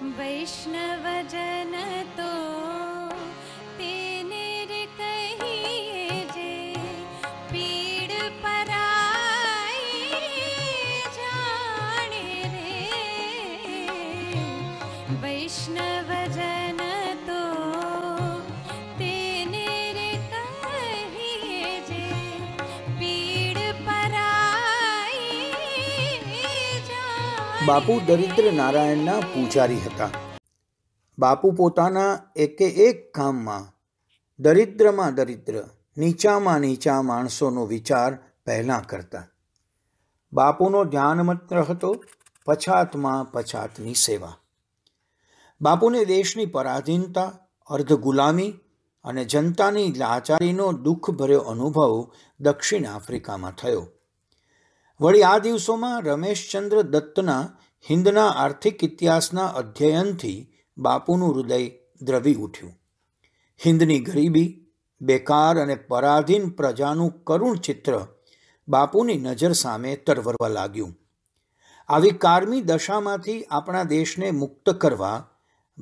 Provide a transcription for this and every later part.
વૈષ્ણવજન તો તેને રે કહીએ જે પીડ પરાઈ જાણે રે વૈષ્ણવ બાપુ દરિદ્ર નારાયણના પૂજારી હતા બાપુ પોતાના એકે એક કામમાં દરિદ્રમાં દરિદ્ર નીચામાં નીચા માણસોનો વિચાર પહેલાં કરતા બાપુનો ધ્યાન મંત્ર હતો પછાતમાં પછાતની સેવા બાપુને દેશની પરાધીનતા અર્ધ ગુલામી અને જનતાની લાચારીનો દુઃખભર્યો અનુભવ દક્ષિણ આફ્રિકામાં થયો વળી આ દિવસોમાં રમેશચંદ્ર દત્તના હિન્દના આર્થિક ઇતિહાસના અધ્યયનથી બાપુનું હૃદય દ્રવી ઉઠ્યું હિન્દની ગરીબી બેકાર અને પરાધીન પ્રજાનું કરુણ ચિત્ર બાપુની નજર સામે તરવરવા લાગ્યું આવી કારમી દશામાંથી આપણા દેશને મુક્ત કરવા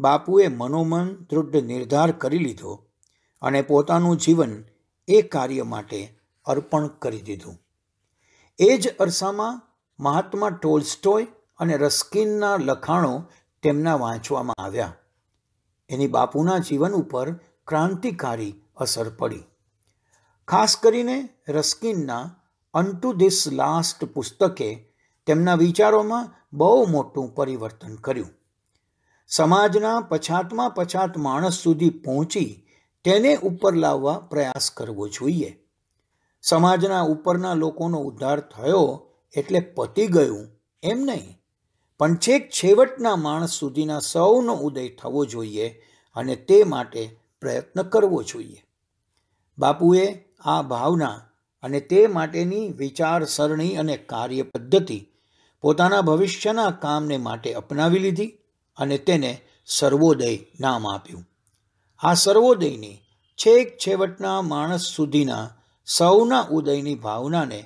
બાપુએ મનોમન દૃઢ નિર્ધાર કરી લીધો અને પોતાનું જીવન એ કાર્ય માટે અર્પણ કરી દીધું એ જ અરસામાં મહાત્મા ટોલ્સ્ટોય અને રસ્કિનના લખાણો તેમના વાંચવામાં આવ્યા એની બાપુના જીવન ઉપર ક્રાંતિકારી અસર પડી ખાસ કરીને રસ્કિનના અનટુ ધીસ લાસ્ટ પુસ્તકે તેમના વિચારોમાં બહુ મોટું પરિવર્તન કર્યું સમાજના પછાતમાં પછાત માણસ સુધી પહોંચી તેને ઉપર લાવવા પ્રયાસ કરવો જોઈએ સમાજના ઉપરના લોકોનો ઉદ્ધાર થયો એટલે પતી ગયું એમ નહીં પણ છેક છેવટના માણસ સુધીના સૌનો ઉદય થવો જોઈએ અને તે માટે પ્રયત્ન કરવો જોઈએ બાપુએ આ ભાવના અને તે માટેની વિચારસરણી અને કાર્ય પદ્ધતિ પોતાના ભવિષ્યના કામને માટે અપનાવી લીધી અને તેને સર્વોદય નામ આપ્યું આ સર્વોદયની છેક છેવટના માણસ સુધીના સૌના ઉદયની ભાવનાને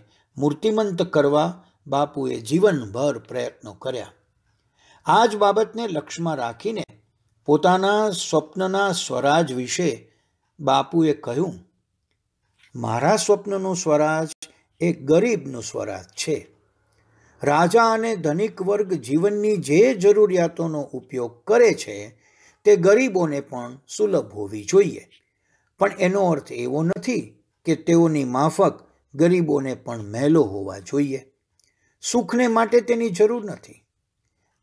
મૂર્તિમંત કરવા બાપુએ જીવનભર પ્રયત્નો કર્યા આ જ બાબતને લક્ષમાં રાખીને પોતાના સ્વપ્નના સ્વરાજ વિશે બાપુએ કહ્યું મારા સ્વપ્નનું સ્વરાજ એ ગરીબનું સ્વરાજ છે રાજા અને ધનિક વર્ગ જીવનની જે જરૂરિયાતોનો ઉપયોગ કરે છે તે ગરીબોને પણ સુલભ હોવી જોઈએ પણ એનો અર્થ એવો નથી કે તેઓની માફક ગરીબોને પણ મહેલો હોવા જોઈએ સુખને માટે તેની જરૂર નથી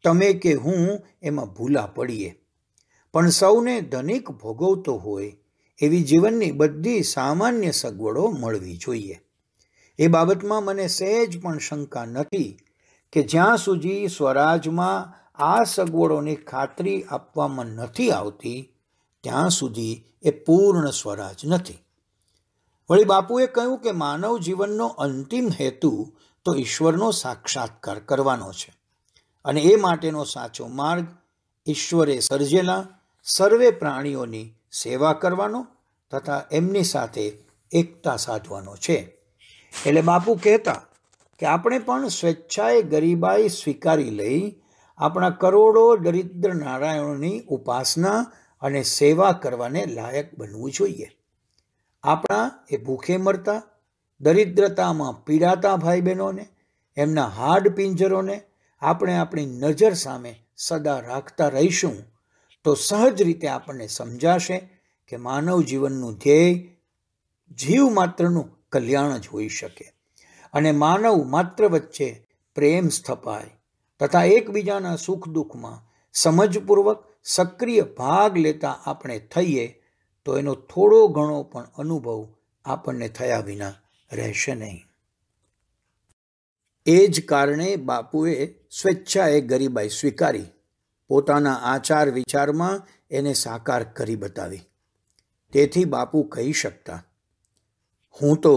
તમે કે હું એમાં ભૂલા પડીએ પણ સૌને ધનિક ભોગવતો હોય એવી જીવનની બધી સામાન્ય સગવડો મળવી જોઈએ એ બાબતમાં મને સહેજ પણ શંકા નથી કે જ્યાં સુધી સ્વરાજમાં આ સગવડોની ખાતરી આપવામાં નથી આવતી ત્યાં સુધી એ પૂર્ણ સ્વરાજ નથી વળી બાપુએ કહ્યું કે માનવ જીવનનો અંતિમ હેતુ તો ઈશ્વરનો સાક્ષાત્કાર કરવાનો છે અને એ માટેનો સાચો માર્ગ ઈશ્વરે સર્જેલા સર્વે પ્રાણીઓની સેવા કરવાનો તથા એમની સાથે એકતા સાધવાનો છે એટલે બાપુ કહેતા કે આપણે પણ સ્વેચ્છાએ ગરીબાઈ સ્વીકારી લઈ આપણા કરોડો દરિદ્ર નારાયણની ઉપાસના અને સેવા કરવાને લાયક બનવું જોઈએ આપણા એ ભૂખે મરતા દરિદ્રતામાં પીડાતા ભાઈ બહેનોને એમના હાડ પિંજરોને આપણે આપણી નજર સામે સદા રાખતા રહીશું તો સહજ રીતે આપણને સમજાશે કે માનવ જીવનનું ધ્યેય જીવ માત્રનું કલ્યાણ જ હોઈ શકે અને માનવ માત્ર વચ્ચે પ્રેમ સ્થપાય તથા એકબીજાના સુખ દુઃખમાં સમજપૂર્વક સક્રિય ભાગ લેતા આપણે થઈએ તો એનો થોડો ઘણો પણ અનુભવ આપણને થયા વિના રહેશે નહીં એ જ કારણે બાપુએ સ્વેચ્છાએ ગરીબાઈ સ્વીકારી પોતાના આચાર વિચારમાં એને સાકાર કરી બતાવી તેથી બાપુ કહી શકતા હું તો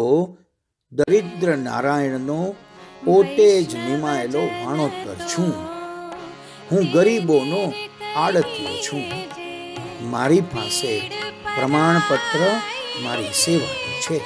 દરિદ્ર નારાયણનો પોતે જ નિમાયેલો વાણોત્તર છું હું ગરીબોનો આડત્યો છું મારી પાસે પ્રમાણપત્ર મારી સેવા છે